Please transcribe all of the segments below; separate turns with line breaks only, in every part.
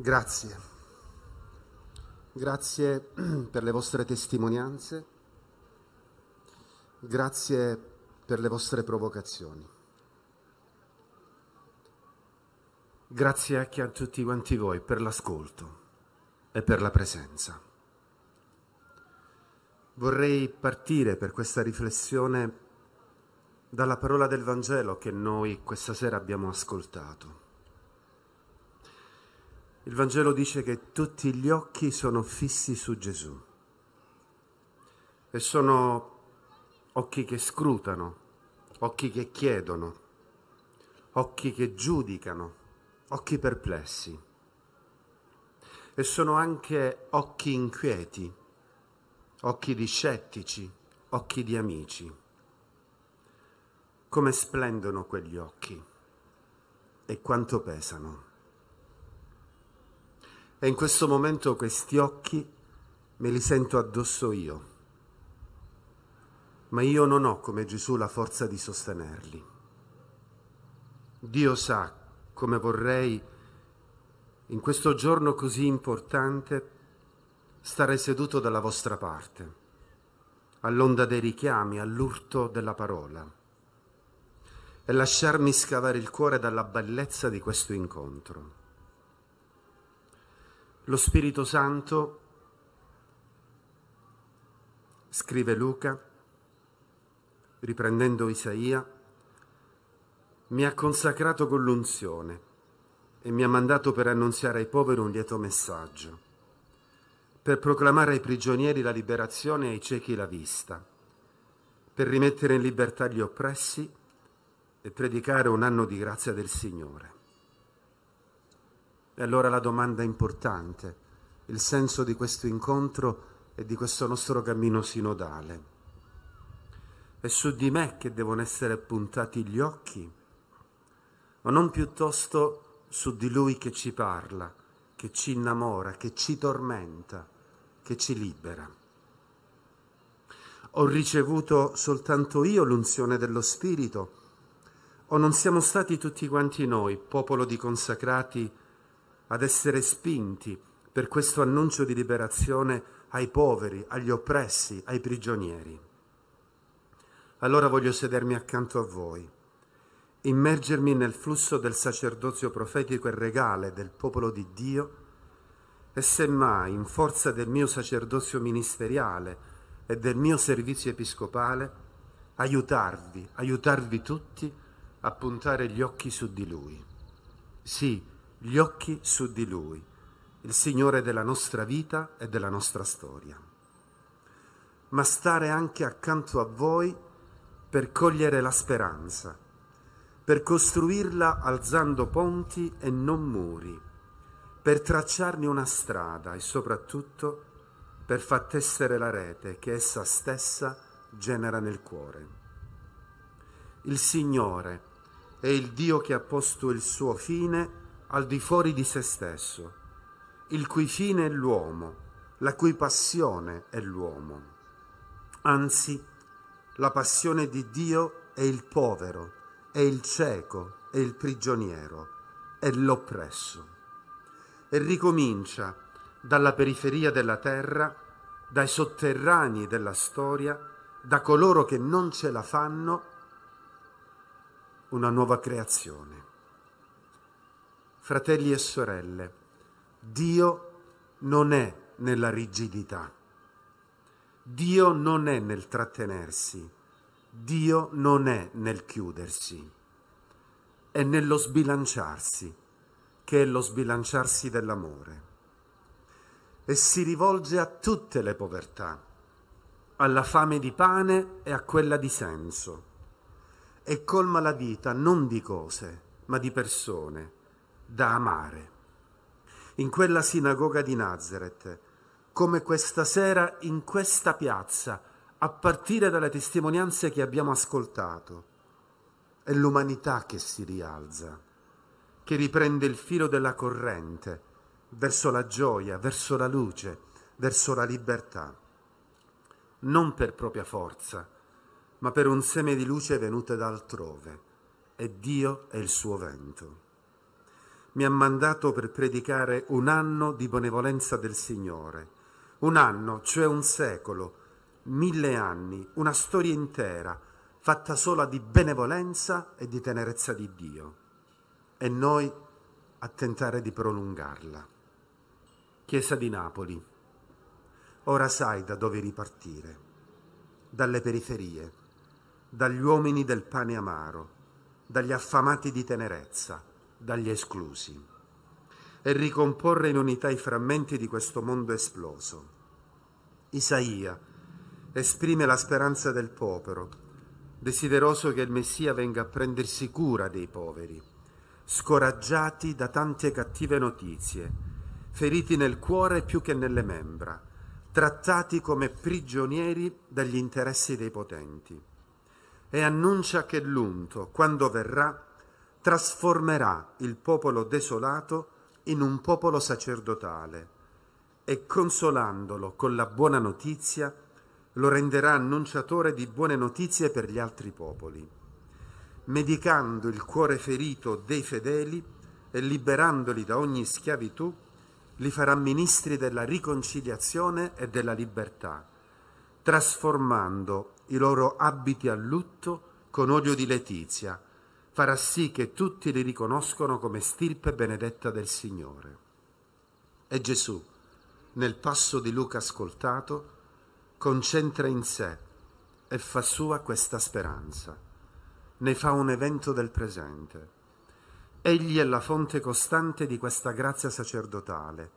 Grazie. Grazie per le vostre testimonianze, grazie per le vostre provocazioni. Grazie anche a tutti quanti voi per l'ascolto e per la presenza. Vorrei partire per questa riflessione dalla parola del Vangelo che noi questa sera abbiamo ascoltato. Il Vangelo dice che tutti gli occhi sono fissi su Gesù e sono occhi che scrutano, occhi che chiedono, occhi che giudicano, occhi perplessi e sono anche occhi inquieti, occhi di scettici, occhi di amici. Come splendono quegli occhi e quanto pesano. E in questo momento questi occhi me li sento addosso io. Ma io non ho come Gesù la forza di sostenerli. Dio sa come vorrei in questo giorno così importante stare seduto dalla vostra parte, all'onda dei richiami, all'urto della parola, e lasciarmi scavare il cuore dalla bellezza di questo incontro lo Spirito Santo, scrive Luca, riprendendo Isaia, mi ha consacrato con l'unzione e mi ha mandato per annunziare ai poveri un lieto messaggio, per proclamare ai prigionieri la liberazione e ai ciechi la vista, per rimettere in libertà gli oppressi e predicare un anno di grazia del Signore. E allora la domanda importante, il senso di questo incontro e di questo nostro cammino sinodale. È su di me che devono essere puntati gli occhi, o non piuttosto su di lui che ci parla, che ci innamora, che ci tormenta, che ci libera. Ho ricevuto soltanto io l'unzione dello Spirito, o non siamo stati tutti quanti noi, popolo di consacrati, ad essere spinti per questo annuncio di liberazione ai poveri, agli oppressi, ai prigionieri. Allora voglio sedermi accanto a voi, immergermi nel flusso del sacerdozio profetico e regale del popolo di Dio e semmai, in forza del mio sacerdozio ministeriale e del mio servizio episcopale, aiutarvi, aiutarvi tutti a puntare gli occhi su di Lui. Sì, gli occhi su di Lui, il Signore della nostra vita e della nostra storia. Ma stare anche accanto a voi per cogliere la speranza, per costruirla alzando ponti e non muri, per tracciarne una strada e soprattutto per far tessere la rete che essa stessa genera nel cuore. Il Signore è il Dio che ha posto il suo fine al di fuori di se stesso, il cui fine è l'uomo, la cui passione è l'uomo. Anzi, la passione di Dio è il povero, è il cieco, è il prigioniero, è l'oppresso. E ricomincia dalla periferia della terra, dai sotterranei della storia, da coloro che non ce la fanno, una nuova creazione. Fratelli e sorelle, Dio non è nella rigidità, Dio non è nel trattenersi, Dio non è nel chiudersi, è nello sbilanciarsi, che è lo sbilanciarsi dell'amore. E si rivolge a tutte le povertà, alla fame di pane e a quella di senso, e colma la vita non di cose, ma di persone da amare. In quella sinagoga di Nazareth, come questa sera in questa piazza, a partire dalle testimonianze che abbiamo ascoltato, è l'umanità che si rialza, che riprende il filo della corrente verso la gioia, verso la luce, verso la libertà, non per propria forza, ma per un seme di luce venuta da altrove, e Dio è il suo vento mi ha mandato per predicare un anno di benevolenza del Signore. Un anno, cioè un secolo, mille anni, una storia intera, fatta sola di benevolenza e di tenerezza di Dio. E noi a tentare di prolungarla. Chiesa di Napoli. Ora sai da dove ripartire. Dalle periferie, dagli uomini del pane amaro, dagli affamati di tenerezza, dagli esclusi e ricomporre in unità i frammenti di questo mondo esploso. Isaia esprime la speranza del popolo, desideroso che il Messia venga a prendersi cura dei poveri, scoraggiati da tante cattive notizie, feriti nel cuore più che nelle membra, trattati come prigionieri dagli interessi dei potenti. E annuncia che l'unto, quando verrà, trasformerà il popolo desolato in un popolo sacerdotale e consolandolo con la buona notizia lo renderà annunciatore di buone notizie per gli altri popoli, medicando il cuore ferito dei fedeli e liberandoli da ogni schiavitù, li farà ministri della riconciliazione e della libertà, trasformando i loro abiti a lutto con olio di letizia farà sì che tutti li riconoscono come stirpe benedetta del Signore. E Gesù, nel passo di Luca ascoltato, concentra in sé e fa sua questa speranza. Ne fa un evento del presente. Egli è la fonte costante di questa grazia sacerdotale,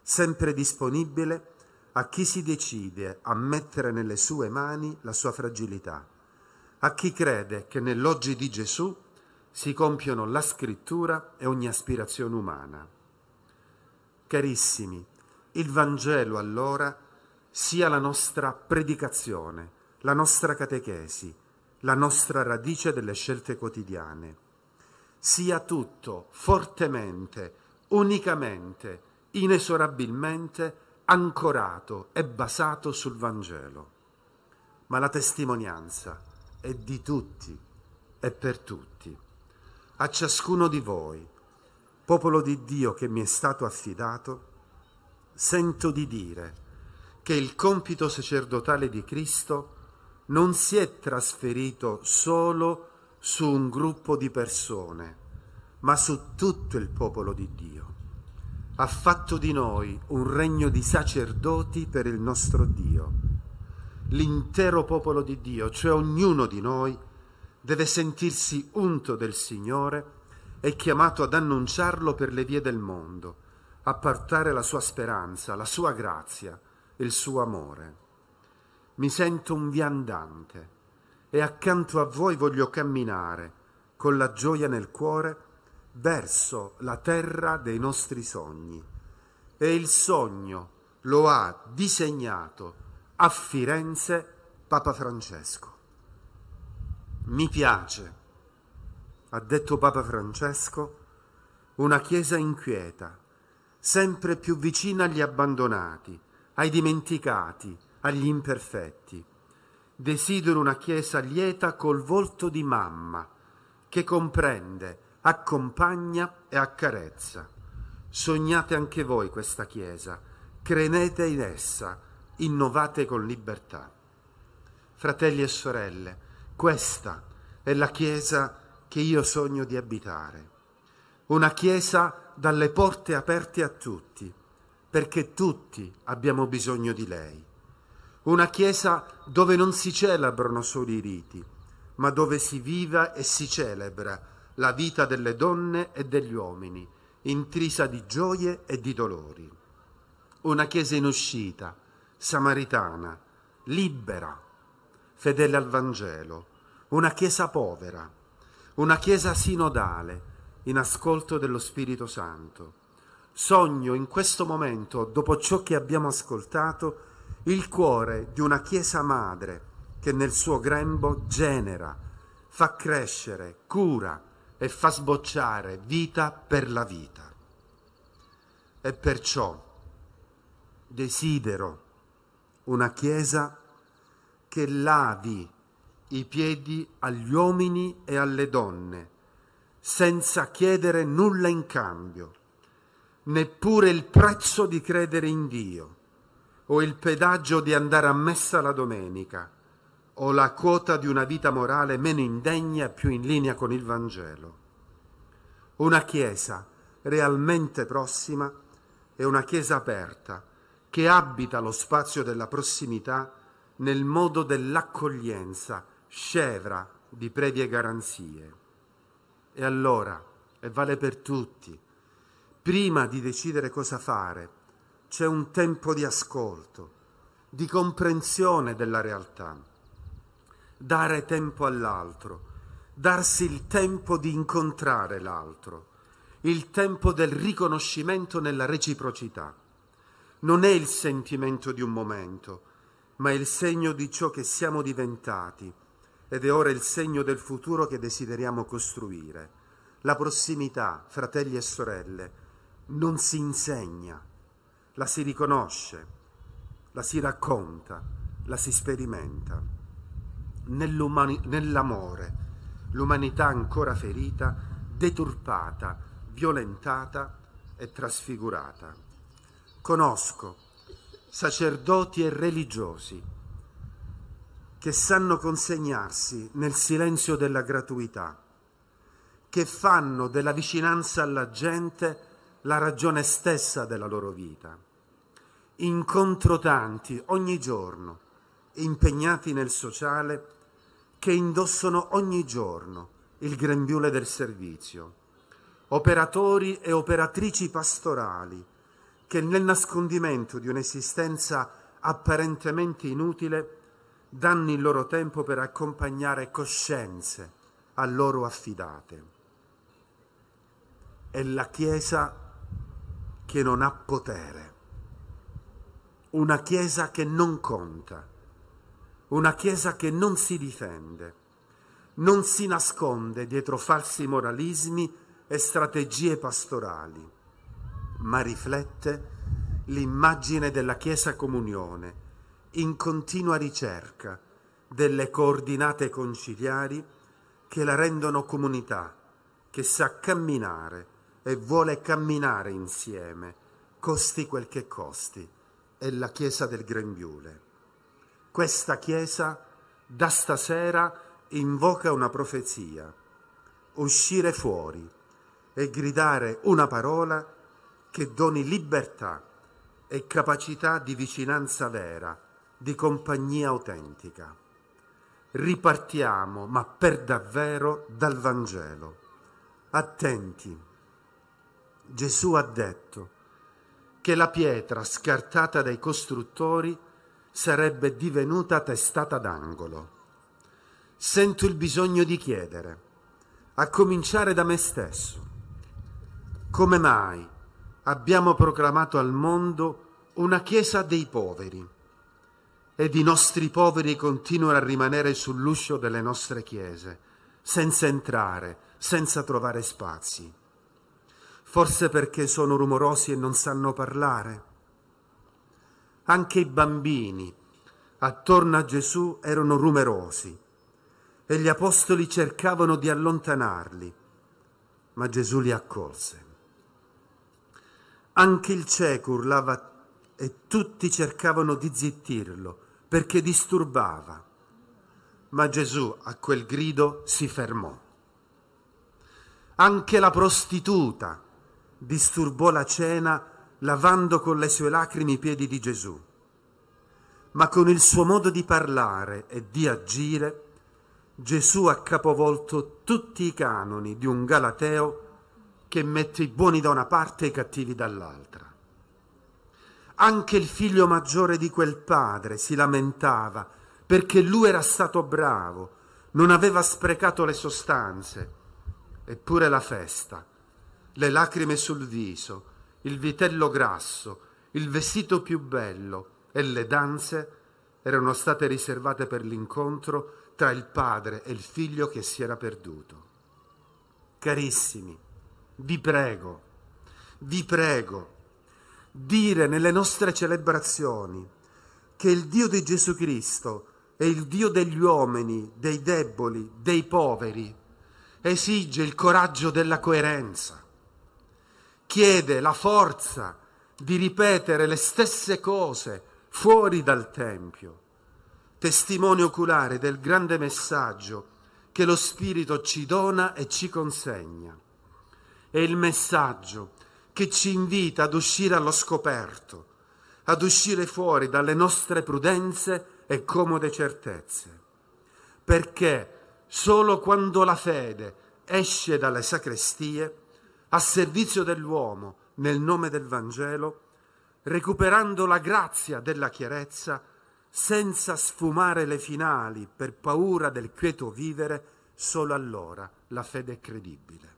sempre disponibile a chi si decide a mettere nelle sue mani la sua fragilità, a chi crede che nell'oggi di Gesù si compiono la scrittura e ogni aspirazione umana. Carissimi, il Vangelo allora sia la nostra predicazione, la nostra catechesi, la nostra radice delle scelte quotidiane. Sia tutto fortemente, unicamente, inesorabilmente ancorato e basato sul Vangelo. Ma la testimonianza è di tutti, e per tutti a ciascuno di voi, popolo di Dio che mi è stato affidato, sento di dire che il compito sacerdotale di Cristo non si è trasferito solo su un gruppo di persone, ma su tutto il popolo di Dio. Ha fatto di noi un regno di sacerdoti per il nostro Dio. L'intero popolo di Dio, cioè ognuno di noi, deve sentirsi unto del Signore e chiamato ad annunciarlo per le vie del mondo, a portare la sua speranza, la sua grazia, il suo amore. Mi sento un viandante e accanto a voi voglio camminare con la gioia nel cuore verso la terra dei nostri sogni. E il sogno lo ha disegnato a Firenze Papa Francesco mi piace, ha detto Papa Francesco, una Chiesa inquieta, sempre più vicina agli abbandonati, ai dimenticati, agli imperfetti. Desidero una Chiesa lieta col volto di mamma, che comprende, accompagna e accarezza. Sognate anche voi questa Chiesa, credete in essa, innovate con libertà. Fratelli e sorelle, questa è la Chiesa che io sogno di abitare, una Chiesa dalle porte aperte a tutti, perché tutti abbiamo bisogno di lei, una Chiesa dove non si celebrano solo i riti, ma dove si viva e si celebra la vita delle donne e degli uomini, intrisa di gioie e di dolori. Una Chiesa in uscita, samaritana, libera fedele al Vangelo, una Chiesa povera, una Chiesa sinodale, in ascolto dello Spirito Santo. Sogno in questo momento, dopo ciò che abbiamo ascoltato, il cuore di una Chiesa madre che nel suo grembo genera, fa crescere, cura e fa sbocciare vita per la vita. E perciò desidero una Chiesa che lavi i piedi agli uomini e alle donne, senza chiedere nulla in cambio, neppure il prezzo di credere in Dio, o il pedaggio di andare a messa la domenica, o la quota di una vita morale meno indegna e più in linea con il Vangelo. Una Chiesa realmente prossima è una Chiesa aperta, che abita lo spazio della prossimità nel modo dell'accoglienza, scevra di previe garanzie. E allora, e vale per tutti, prima di decidere cosa fare, c'è un tempo di ascolto, di comprensione della realtà. Dare tempo all'altro, darsi il tempo di incontrare l'altro, il tempo del riconoscimento nella reciprocità. Non è il sentimento di un momento, ma è il segno di ciò che siamo diventati ed è ora il segno del futuro che desideriamo costruire. La prossimità, fratelli e sorelle, non si insegna, la si riconosce, la si racconta, la si sperimenta. nell'amore, l'umanità ancora ferita, deturpata, violentata e trasfigurata. Conosco sacerdoti e religiosi che sanno consegnarsi nel silenzio della gratuità, che fanno della vicinanza alla gente la ragione stessa della loro vita. Incontro tanti ogni giorno, impegnati nel sociale, che indossano ogni giorno il grembiule del servizio, operatori e operatrici pastorali, che nel nascondimento di un'esistenza apparentemente inutile danno il loro tempo per accompagnare coscienze a loro affidate. È la Chiesa che non ha potere, una Chiesa che non conta, una Chiesa che non si difende, non si nasconde dietro falsi moralismi e strategie pastorali ma riflette l'immagine della Chiesa Comunione, in continua ricerca delle coordinate conciliari che la rendono comunità, che sa camminare e vuole camminare insieme, costi quel che costi. È la Chiesa del Grembiule. Questa Chiesa da stasera invoca una profezia, uscire fuori e gridare una parola che doni libertà e capacità di vicinanza vera, di compagnia autentica. Ripartiamo, ma per davvero, dal Vangelo. Attenti. Gesù ha detto che la pietra scartata dai costruttori sarebbe divenuta testata d'angolo. Sento il bisogno di chiedere, a cominciare da me stesso, come mai abbiamo proclamato al mondo una Chiesa dei poveri ed i nostri poveri continuano a rimanere sull'uscio delle nostre chiese, senza entrare, senza trovare spazi. Forse perché sono rumorosi e non sanno parlare. Anche i bambini attorno a Gesù erano rumorosi e gli apostoli cercavano di allontanarli, ma Gesù li accolse. Anche il cieco urlava e tutti cercavano di zittirlo perché disturbava. Ma Gesù a quel grido si fermò. Anche la prostituta disturbò la cena lavando con le sue lacrime i piedi di Gesù. Ma con il suo modo di parlare e di agire, Gesù ha capovolto tutti i canoni di un Galateo che mette i buoni da una parte e i cattivi dall'altra. Anche il figlio maggiore di quel padre si lamentava perché lui era stato bravo, non aveva sprecato le sostanze, eppure la festa, le lacrime sul viso, il vitello grasso, il vestito più bello e le danze erano state riservate per l'incontro tra il padre e il figlio che si era perduto. Carissimi, vi prego, vi prego, dire nelle nostre celebrazioni che il Dio di Gesù Cristo è il Dio degli uomini, dei deboli, dei poveri, esige il coraggio della coerenza, chiede la forza di ripetere le stesse cose fuori dal Tempio, testimone oculare del grande messaggio che lo Spirito ci dona e ci consegna è il messaggio che ci invita ad uscire allo scoperto, ad uscire fuori dalle nostre prudenze e comode certezze. Perché solo quando la fede esce dalle sacrestie, a servizio dell'uomo nel nome del Vangelo, recuperando la grazia della chiarezza, senza sfumare le finali per paura del quieto vivere, solo allora la fede è credibile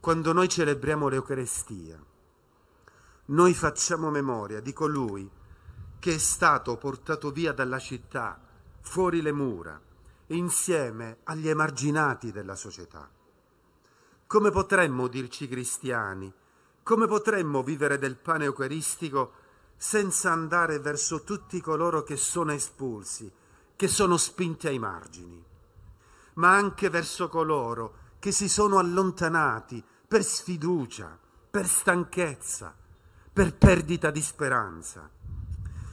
quando noi celebriamo l'Eucarestia, noi facciamo memoria di colui che è stato portato via dalla città, fuori le mura, insieme agli emarginati della società. Come potremmo dirci cristiani? Come potremmo vivere del pane eucaristico senza andare verso tutti coloro che sono espulsi, che sono spinti ai margini, ma anche verso coloro che si sono allontanati per sfiducia, per stanchezza, per perdita di speranza,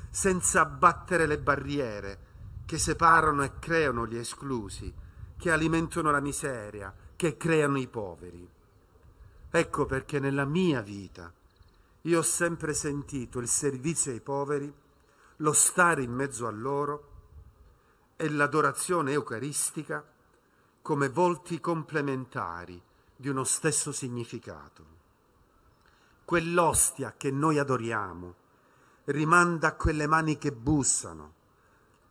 senza abbattere le barriere che separano e creano gli esclusi, che alimentano la miseria, che creano i poveri. Ecco perché nella mia vita io ho sempre sentito il servizio ai poveri, lo stare in mezzo a loro e l'adorazione eucaristica come volti complementari di uno stesso significato. Quell'ostia che noi adoriamo rimanda a quelle mani che bussano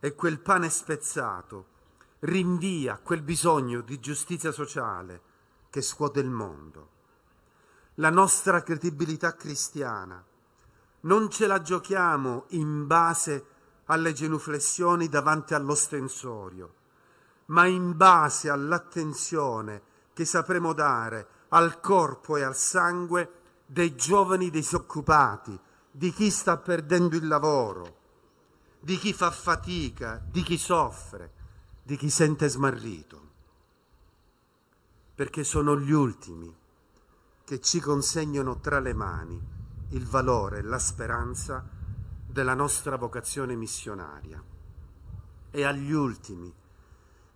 e quel pane spezzato rinvia quel bisogno di giustizia sociale che scuote il mondo. La nostra credibilità cristiana non ce la giochiamo in base alle genuflessioni davanti all'ostensorio, ma in base all'attenzione che sapremo dare al corpo e al sangue dei giovani disoccupati, di chi sta perdendo il lavoro, di chi fa fatica, di chi soffre, di chi sente smarrito. Perché sono gli ultimi che ci consegnano tra le mani il valore e la speranza della nostra vocazione missionaria. E agli ultimi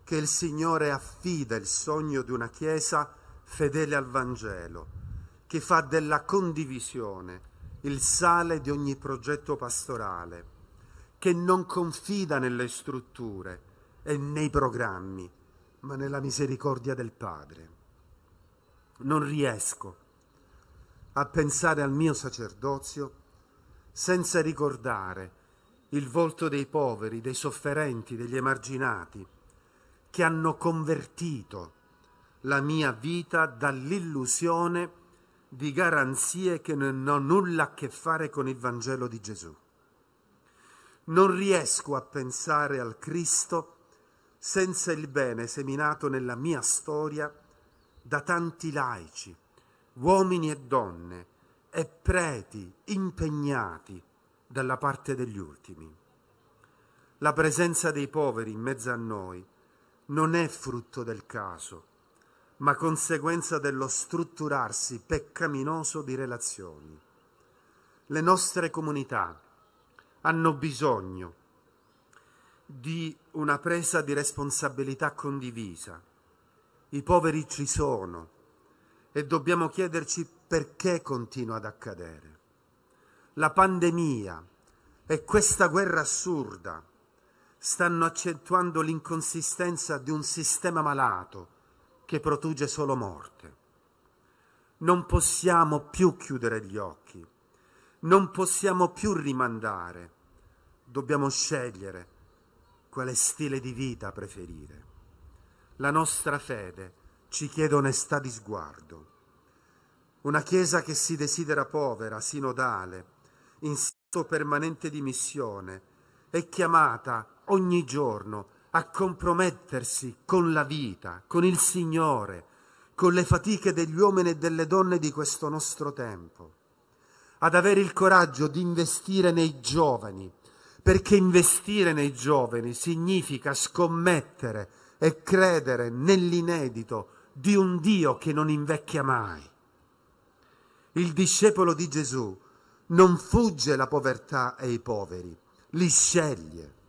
che il Signore affida il sogno di una Chiesa fedele al Vangelo, che fa della condivisione il sale di ogni progetto pastorale, che non confida nelle strutture e nei programmi, ma nella misericordia del Padre. Non riesco a pensare al mio sacerdozio senza ricordare il volto dei poveri, dei sofferenti, degli emarginati, che hanno convertito la mia vita dall'illusione di garanzie che non hanno nulla a che fare con il Vangelo di Gesù. Non riesco a pensare al Cristo senza il bene seminato nella mia storia da tanti laici, uomini e donne, e preti impegnati dalla parte degli ultimi. La presenza dei poveri in mezzo a noi non è frutto del caso, ma conseguenza dello strutturarsi peccaminoso di relazioni. Le nostre comunità hanno bisogno di una presa di responsabilità condivisa. I poveri ci sono e dobbiamo chiederci perché continua ad accadere. La pandemia e questa guerra assurda stanno accentuando l'inconsistenza di un sistema malato che produce solo morte. Non possiamo più chiudere gli occhi, non possiamo più rimandare, dobbiamo scegliere quale stile di vita preferire. La nostra fede ci chiede onestà di sguardo. Una Chiesa che si desidera povera, sinodale, in stato permanente di missione, è chiamata ogni giorno a compromettersi con la vita, con il Signore, con le fatiche degli uomini e delle donne di questo nostro tempo, ad avere il coraggio di investire nei giovani, perché investire nei giovani significa scommettere e credere nell'inedito di un Dio che non invecchia mai. Il discepolo di Gesù non fugge la povertà e i poveri, li sceglie.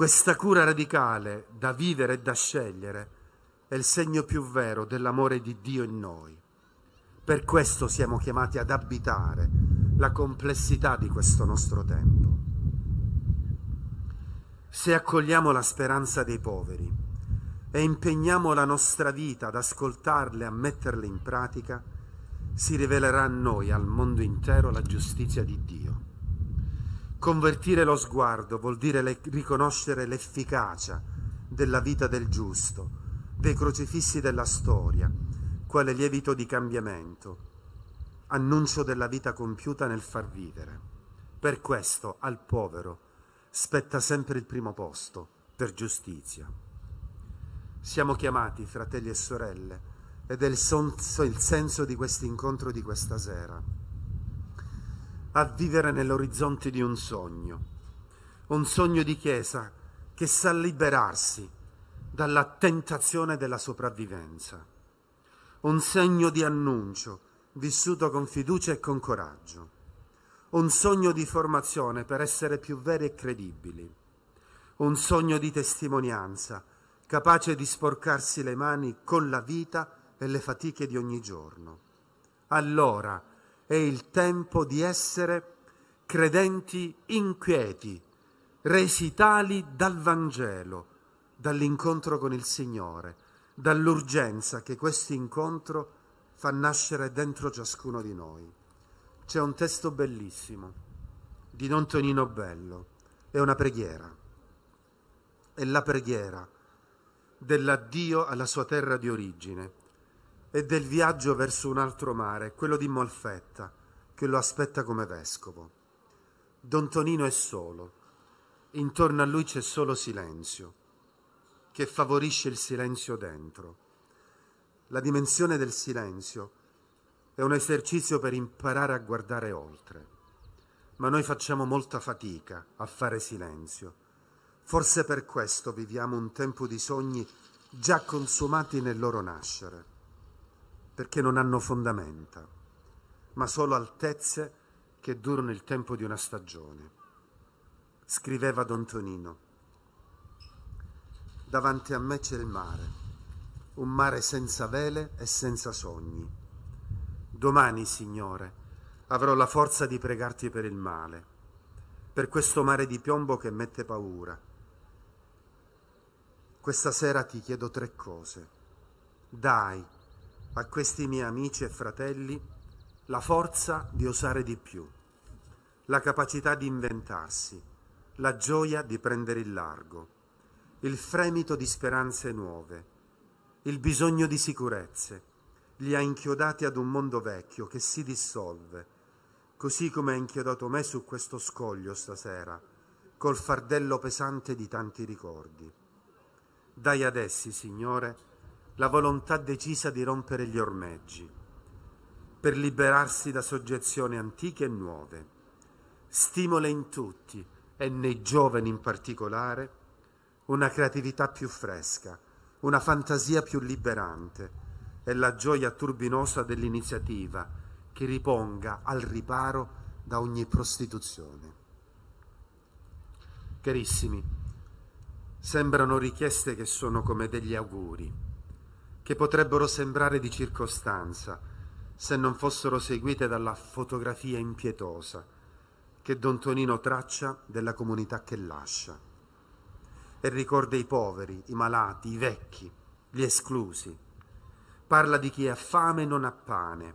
Questa cura radicale da vivere e da scegliere è il segno più vero dell'amore di Dio in noi. Per questo siamo chiamati ad abitare la complessità di questo nostro tempo. Se accogliamo la speranza dei poveri e impegniamo la nostra vita ad ascoltarle e a metterle in pratica, si rivelerà a noi, al mondo intero, la giustizia di Dio. Convertire lo sguardo vuol dire le, riconoscere l'efficacia della vita del giusto, dei crocifissi della storia, quale lievito di cambiamento, annuncio della vita compiuta nel far vivere. Per questo al povero spetta sempre il primo posto per giustizia. Siamo chiamati, fratelli e sorelle, ed è il, son- il senso di questo incontro di questa sera a vivere nell'orizzonte di un sogno, un sogno di Chiesa che sa liberarsi dalla tentazione della sopravvivenza, un segno di annuncio vissuto con fiducia e con coraggio, un sogno di formazione per essere più veri e credibili, un sogno di testimonianza capace di sporcarsi le mani con la vita e le fatiche di ogni giorno. Allora, è il tempo di essere credenti inquieti, resi tali dal Vangelo, dall'incontro con il Signore, dall'urgenza che questo incontro fa nascere dentro ciascuno di noi. C'è un testo bellissimo di Don Tonino Bello, è una preghiera, è la preghiera dell'addio alla sua terra di origine e del viaggio verso un altro mare, quello di Molfetta, che lo aspetta come vescovo. Don Tonino è solo, intorno a lui c'è solo silenzio, che favorisce il silenzio dentro. La dimensione del silenzio è un esercizio per imparare a guardare oltre, ma noi facciamo molta fatica a fare silenzio. Forse per questo viviamo un tempo di sogni già consumati nel loro nascere perché non hanno fondamenta, ma solo altezze che durano il tempo di una stagione. Scriveva Don Tonino. Davanti a me c'è il mare, un mare senza vele e senza sogni. Domani, Signore, avrò la forza di pregarti per il male, per questo mare di piombo che mette paura. Questa sera ti chiedo tre cose. Dai, a questi miei amici e fratelli la forza di osare di più, la capacità di inventarsi, la gioia di prendere il largo, il fremito di speranze nuove, il bisogno di sicurezze, li ha inchiodati ad un mondo vecchio che si dissolve, così come ha inchiodato me su questo scoglio stasera, col fardello pesante di tanti ricordi. Dai ad essi, Signore, la volontà decisa di rompere gli ormeggi, per liberarsi da soggezioni antiche e nuove. Stimola in tutti, e nei giovani in particolare, una creatività più fresca, una fantasia più liberante e la gioia turbinosa dell'iniziativa che riponga al riparo da ogni prostituzione. Carissimi, sembrano richieste che sono come degli auguri che potrebbero sembrare di circostanza, se non fossero seguite dalla fotografia impietosa che Don Tonino traccia della comunità che lascia. E ricorda i poveri, i malati, i vecchi, gli esclusi. Parla di chi ha fame e non ha pane,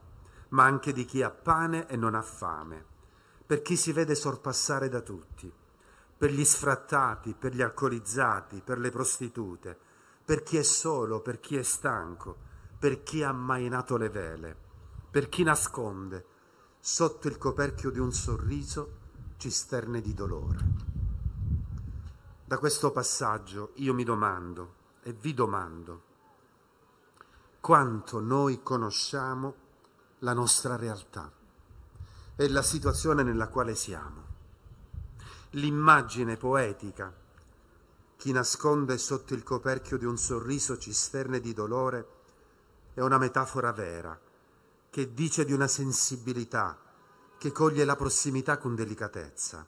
ma anche di chi ha pane e non ha fame, per chi si vede sorpassare da tutti, per gli sfrattati, per gli alcolizzati, per le prostitute, per chi è solo, per chi è stanco, per chi ha ammainato le vele, per chi nasconde sotto il coperchio di un sorriso cisterne di dolore. Da questo passaggio io mi domando e vi domando quanto noi conosciamo la nostra realtà e la situazione nella quale siamo. L'immagine poetica chi nasconde sotto il coperchio di un sorriso cisterne di dolore è una metafora vera, che dice di una sensibilità che coglie la prossimità con delicatezza,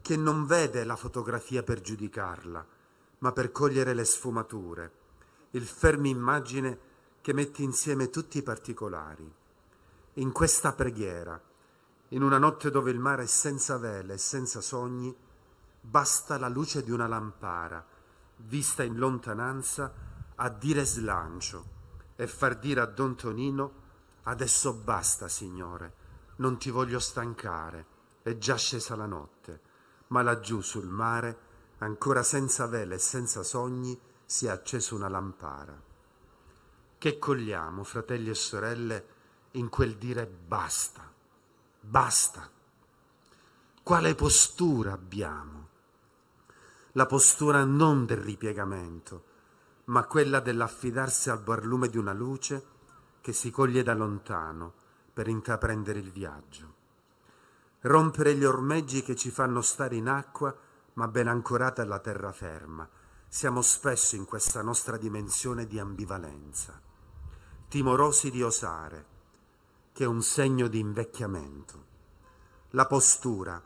che non vede la fotografia per giudicarla, ma per cogliere le sfumature, il fermo immagine che mette insieme tutti i particolari. In questa preghiera, in una notte dove il mare è senza vele e senza sogni, basta la luce di una lampara, vista in lontananza, a dire slancio e far dire a Don Tonino Adesso basta, Signore, non ti voglio stancare, è già scesa la notte, ma laggiù sul mare, ancora senza vele e senza sogni, si è accesa una lampara. Che cogliamo, fratelli e sorelle, in quel dire basta, basta quale postura abbiamo. La postura non del ripiegamento, ma quella dell'affidarsi al barlume di una luce che si coglie da lontano per intraprendere il viaggio. Rompere gli ormeggi che ci fanno stare in acqua, ma ben ancorate alla terraferma. Siamo spesso in questa nostra dimensione di ambivalenza, timorosi di osare, che è un segno di invecchiamento. La postura,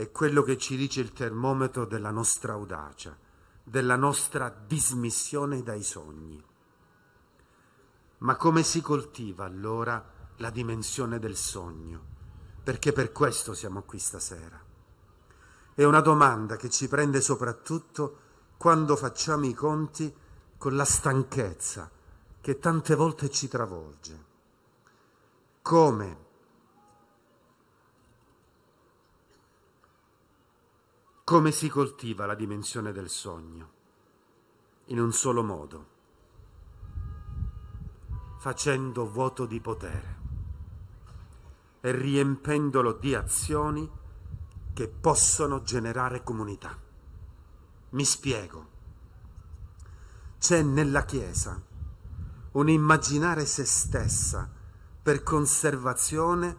è quello che ci dice il termometro della nostra audacia, della nostra dismissione dai sogni. Ma come si coltiva allora la dimensione del sogno? Perché per questo siamo qui stasera. È una domanda che ci prende soprattutto quando facciamo i conti con la stanchezza che tante volte ci travolge. Come Come si coltiva la dimensione del sogno? In un solo modo, facendo vuoto di potere e riempendolo di azioni che possono generare comunità. Mi spiego. C'è nella Chiesa un immaginare se stessa per conservazione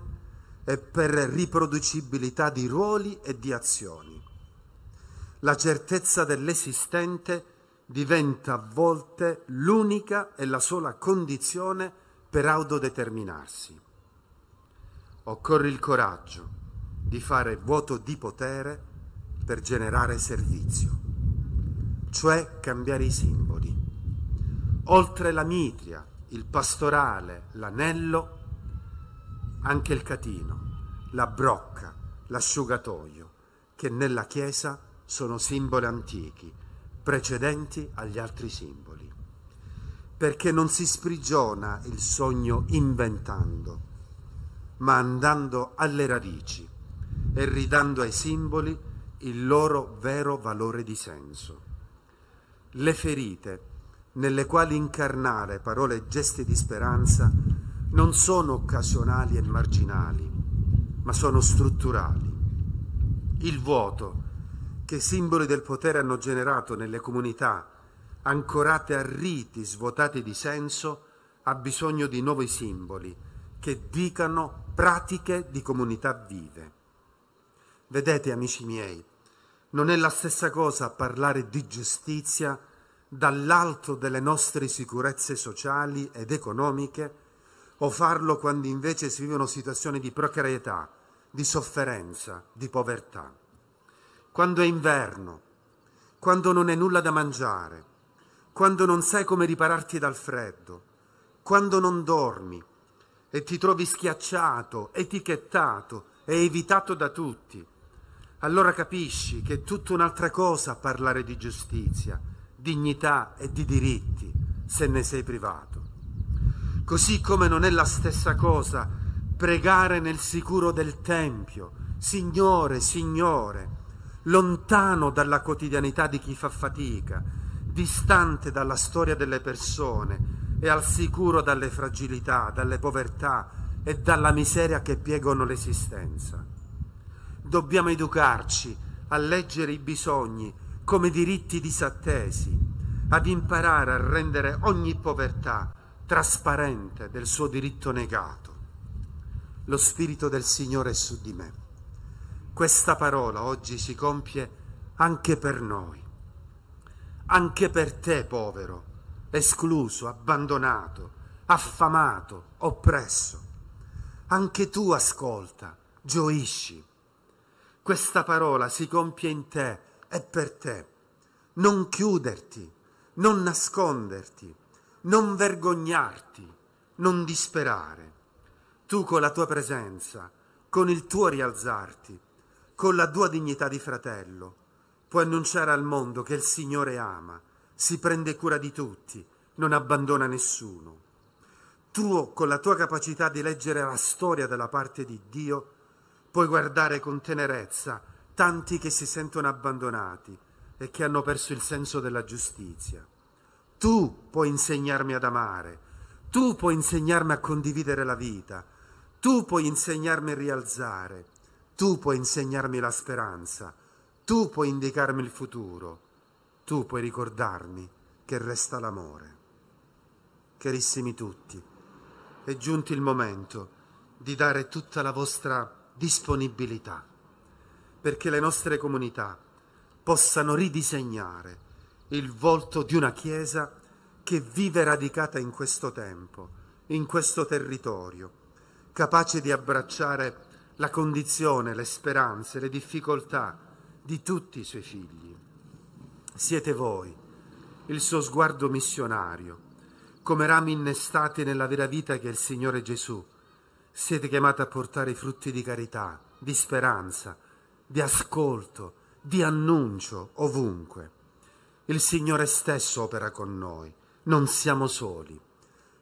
e per riproducibilità di ruoli e di azioni la certezza dell'esistente diventa a volte l'unica e la sola condizione per autodeterminarsi. Occorre il coraggio di fare vuoto di potere per generare servizio, cioè cambiare i simboli. Oltre la mitria, il pastorale, l'anello, anche il catino, la brocca, l'asciugatoio, che nella Chiesa sono simboli antichi, precedenti agli altri simboli, perché non si sprigiona il sogno inventando, ma andando alle radici e ridando ai simboli il loro vero valore di senso. Le ferite nelle quali incarnare parole e gesti di speranza non sono occasionali e marginali, ma sono strutturali. Il vuoto che simboli del potere hanno generato nelle comunità, ancorate a riti svuotati di senso, ha bisogno di nuovi simboli che dicano pratiche di comunità vive. Vedete, amici miei, non è la stessa cosa parlare di giustizia dall'alto delle nostre sicurezze sociali ed economiche o farlo quando invece si vivono situazioni di precarietà, di sofferenza, di povertà quando è inverno, quando non hai nulla da mangiare, quando non sai come ripararti dal freddo, quando non dormi e ti trovi schiacciato, etichettato e evitato da tutti, allora capisci che è tutta un'altra cosa parlare di giustizia, dignità e di diritti se ne sei privato. Così come non è la stessa cosa pregare nel sicuro del Tempio, Signore, Signore, lontano dalla quotidianità di chi fa fatica, distante dalla storia delle persone e al sicuro dalle fragilità, dalle povertà e dalla miseria che piegano l'esistenza. Dobbiamo educarci a leggere i bisogni come diritti disattesi, ad imparare a rendere ogni povertà trasparente del suo diritto negato. Lo Spirito del Signore è su di me questa parola oggi si compie anche per noi, anche per te povero, escluso, abbandonato, affamato, oppresso. Anche tu ascolta, gioisci. Questa parola si compie in te e per te. Non chiuderti, non nasconderti, non vergognarti, non disperare. Tu con la tua presenza, con il tuo rialzarti, con la tua dignità di fratello. Puoi annunciare al mondo che il Signore ama, si prende cura di tutti, non abbandona nessuno. Tu, con la tua capacità di leggere la storia dalla parte di Dio, puoi guardare con tenerezza tanti che si sentono abbandonati e che hanno perso il senso della giustizia. Tu puoi insegnarmi ad amare, tu puoi insegnarmi a condividere la vita, tu puoi insegnarmi a rialzare, tu puoi insegnarmi la speranza, tu puoi indicarmi il futuro, tu puoi ricordarmi che resta l'amore. Carissimi tutti, è giunto il momento di dare tutta la vostra disponibilità perché le nostre comunità possano ridisegnare il volto di una Chiesa che vive radicata in questo tempo, in questo territorio, capace di abbracciare la condizione, le speranze, le difficoltà di tutti i suoi figli. Siete voi, il suo sguardo missionario, come rami innestati nella vera vita che è il Signore Gesù. Siete chiamati a portare frutti di carità, di speranza, di ascolto, di annuncio ovunque. Il Signore stesso opera con noi, non siamo soli.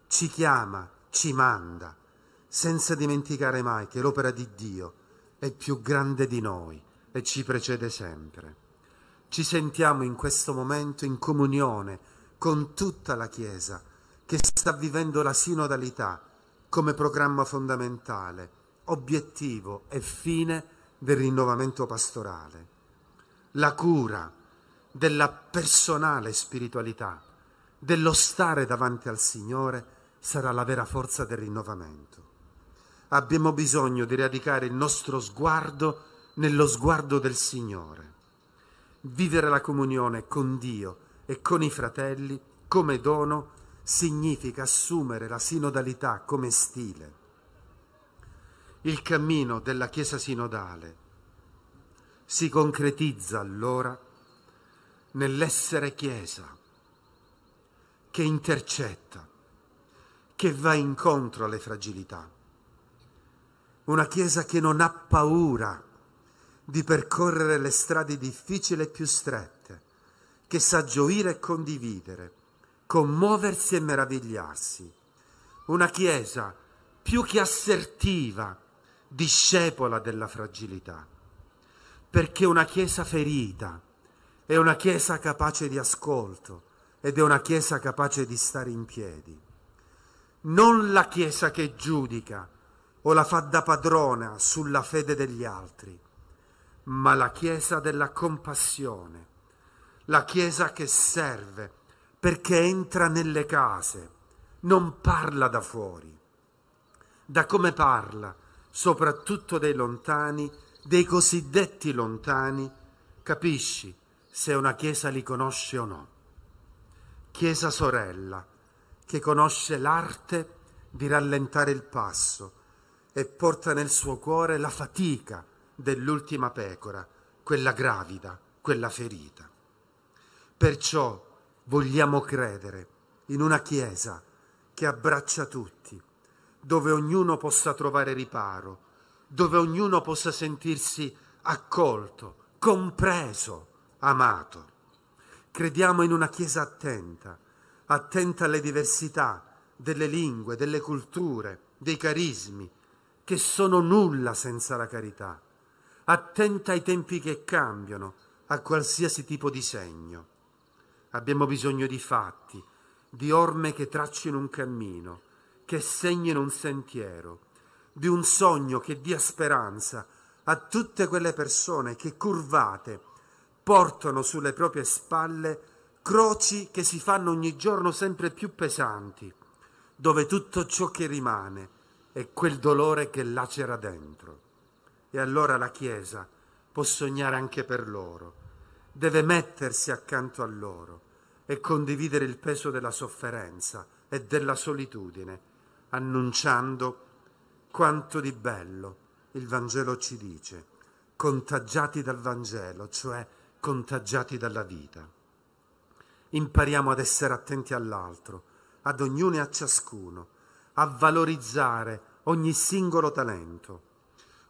Ci chiama, ci manda, senza dimenticare mai che l'opera di Dio è più grande di noi e ci precede sempre. Ci sentiamo in questo momento in comunione con tutta la Chiesa che sta vivendo la sinodalità come programma fondamentale, obiettivo e fine del rinnovamento pastorale. La cura della personale spiritualità, dello stare davanti al Signore, sarà la vera forza del rinnovamento abbiamo bisogno di radicare il nostro sguardo nello sguardo del Signore. Vivere la comunione con Dio e con i fratelli come dono significa assumere la sinodalità come stile. Il cammino della Chiesa sinodale si concretizza allora nell'essere Chiesa che intercetta, che va incontro alle fragilità una Chiesa che non ha paura di percorrere le strade difficili e più strette, che sa gioire e condividere, commuoversi e meravigliarsi. Una Chiesa più che assertiva, discepola della fragilità, perché una Chiesa ferita è una Chiesa capace di ascolto ed è una Chiesa capace di stare in piedi. Non la Chiesa che giudica, o la fa da padrona sulla fede degli altri, ma la Chiesa della compassione, la Chiesa che serve perché entra nelle case, non parla da fuori. Da come parla, soprattutto dei lontani, dei cosiddetti lontani, capisci se una Chiesa li conosce o no. Chiesa sorella, che conosce l'arte di rallentare il passo, e porta nel suo cuore la fatica dell'ultima pecora, quella gravida, quella ferita. Perciò vogliamo credere in una Chiesa che abbraccia tutti, dove ognuno possa trovare riparo, dove ognuno possa sentirsi accolto, compreso, amato. Crediamo in una Chiesa attenta, attenta alle diversità delle lingue, delle culture, dei carismi, che sono nulla senza la carità, attenta ai tempi che cambiano, a qualsiasi tipo di segno. Abbiamo bisogno di fatti, di orme che traccino un cammino, che segnino un sentiero, di un sogno che dia speranza a tutte quelle persone che curvate portano sulle proprie spalle croci che si fanno ogni giorno sempre più pesanti, dove tutto ciò che rimane e quel dolore che lacera dentro. E allora la Chiesa può sognare anche per loro, deve mettersi accanto a loro e condividere il peso della sofferenza e della solitudine, annunciando quanto di bello il Vangelo ci dice, contagiati dal Vangelo, cioè contagiati dalla vita. Impariamo ad essere attenti all'altro, ad ognuno e a ciascuno, a valorizzare ogni singolo talento.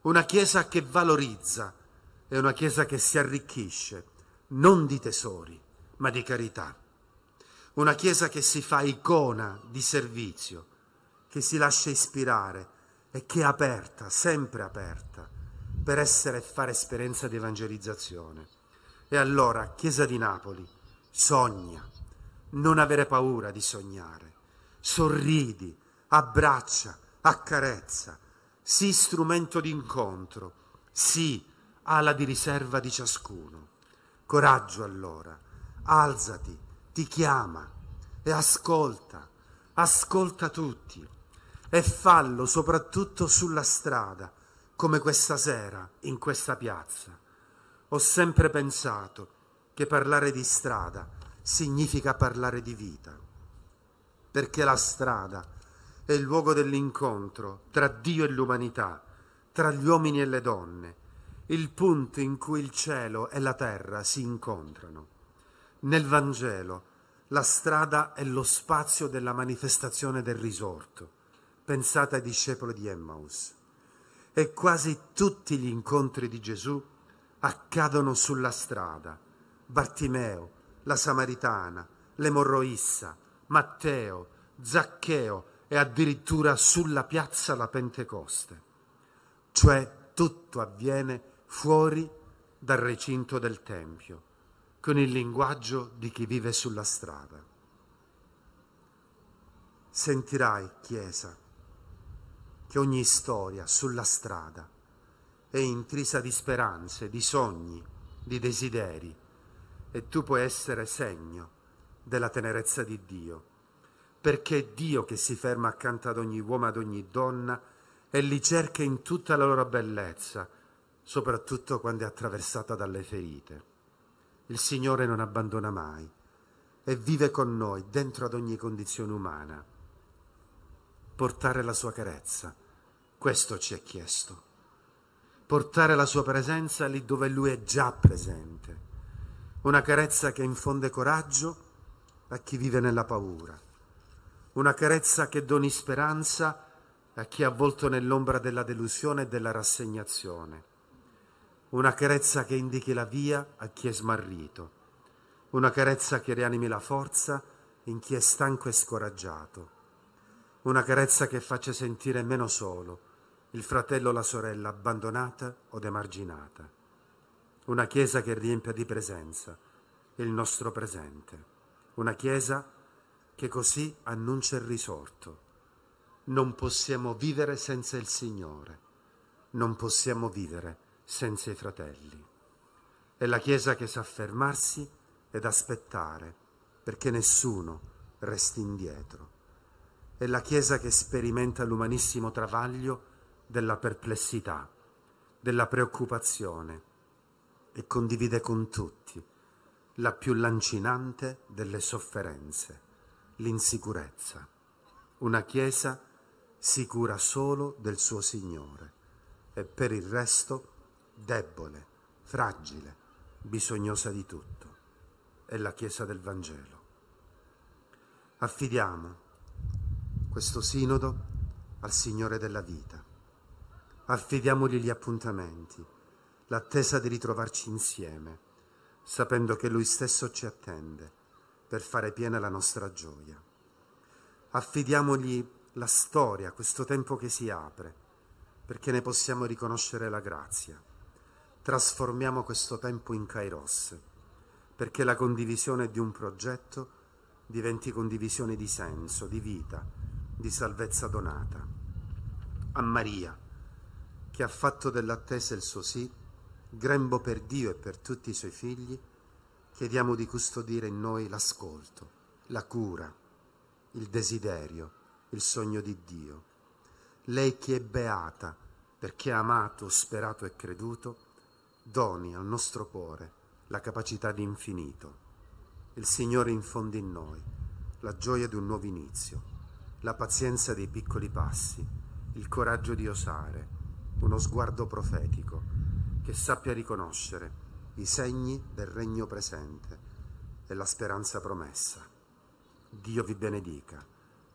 Una Chiesa che valorizza è una Chiesa che si arricchisce, non di tesori, ma di carità. Una Chiesa che si fa icona di servizio, che si lascia ispirare e che è aperta, sempre aperta, per essere e fare esperienza di evangelizzazione. E allora, Chiesa di Napoli, sogna, non avere paura di sognare, sorridi, abbraccia, accarezza, sii strumento d'incontro, sii ala di riserva di ciascuno. Coraggio allora, alzati, ti chiama e ascolta, ascolta tutti e fallo soprattutto sulla strada, come questa sera in questa piazza. Ho sempre pensato che parlare di strada significa parlare di vita, perché la strada è è il luogo dell'incontro tra Dio e l'umanità, tra gli uomini e le donne, il punto in cui il cielo e la terra si incontrano. Nel Vangelo la strada è lo spazio della manifestazione del risorto. Pensate ai discepoli di Emmaus. E quasi tutti gli incontri di Gesù accadono sulla strada. Bartimeo, la Samaritana, l'emorroissa, Matteo, Zaccheo, e addirittura sulla piazza la Pentecoste, cioè tutto avviene fuori dal recinto del Tempio, con il linguaggio di chi vive sulla strada. Sentirai, Chiesa, che ogni storia sulla strada è intrisa di speranze, di sogni, di desideri, e tu puoi essere segno della tenerezza di Dio perché è Dio che si ferma accanto ad ogni uomo, ad ogni donna e li cerca in tutta la loro bellezza, soprattutto quando è attraversata dalle ferite. Il Signore non abbandona mai e vive con noi dentro ad ogni condizione umana. Portare la sua carezza, questo ci è chiesto. Portare la sua presenza lì dove lui è già presente. Una carezza che infonde coraggio a chi vive nella paura una carezza che doni speranza a chi è avvolto nell'ombra della delusione e della rassegnazione, una carezza che indichi la via a chi è smarrito, una carezza che rianimi la forza in chi è stanco e scoraggiato, una carezza che faccia sentire meno solo il fratello o la sorella abbandonata o demarginata, una chiesa che riempia di presenza il nostro presente, una chiesa che che così annuncia il risorto. Non possiamo vivere senza il Signore, non possiamo vivere senza i fratelli. È la Chiesa che sa fermarsi ed aspettare, perché nessuno resti indietro. È la Chiesa che sperimenta l'umanissimo travaglio della perplessità, della preoccupazione e condivide con tutti la più lancinante delle sofferenze l'insicurezza. Una Chiesa sicura solo del suo Signore e per il resto debole, fragile, bisognosa di tutto. È la Chiesa del Vangelo. Affidiamo questo sinodo al Signore della vita. Affidiamogli gli appuntamenti, l'attesa di ritrovarci insieme, sapendo che Lui stesso ci attende per fare piena la nostra gioia. Affidiamogli la storia, questo tempo che si apre, perché ne possiamo riconoscere la grazia. Trasformiamo questo tempo in kairos, perché la condivisione di un progetto diventi condivisione di senso, di vita, di salvezza donata. A Maria, che ha fatto dell'attesa il suo sì, grembo per Dio e per tutti i suoi figli, Chiediamo di custodire in noi l'ascolto, la cura, il desiderio, il sogno di Dio. Lei che è beata, perché ha amato, sperato e creduto, doni al nostro cuore la capacità di infinito. Il Signore infonde in noi la gioia di un nuovo inizio, la pazienza dei piccoli passi, il coraggio di osare, uno sguardo profetico che sappia riconoscere i segni del regno presente e la speranza promessa. Dio vi benedica,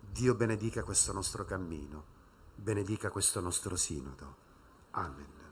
Dio benedica questo nostro cammino, benedica questo nostro sinodo. Amen.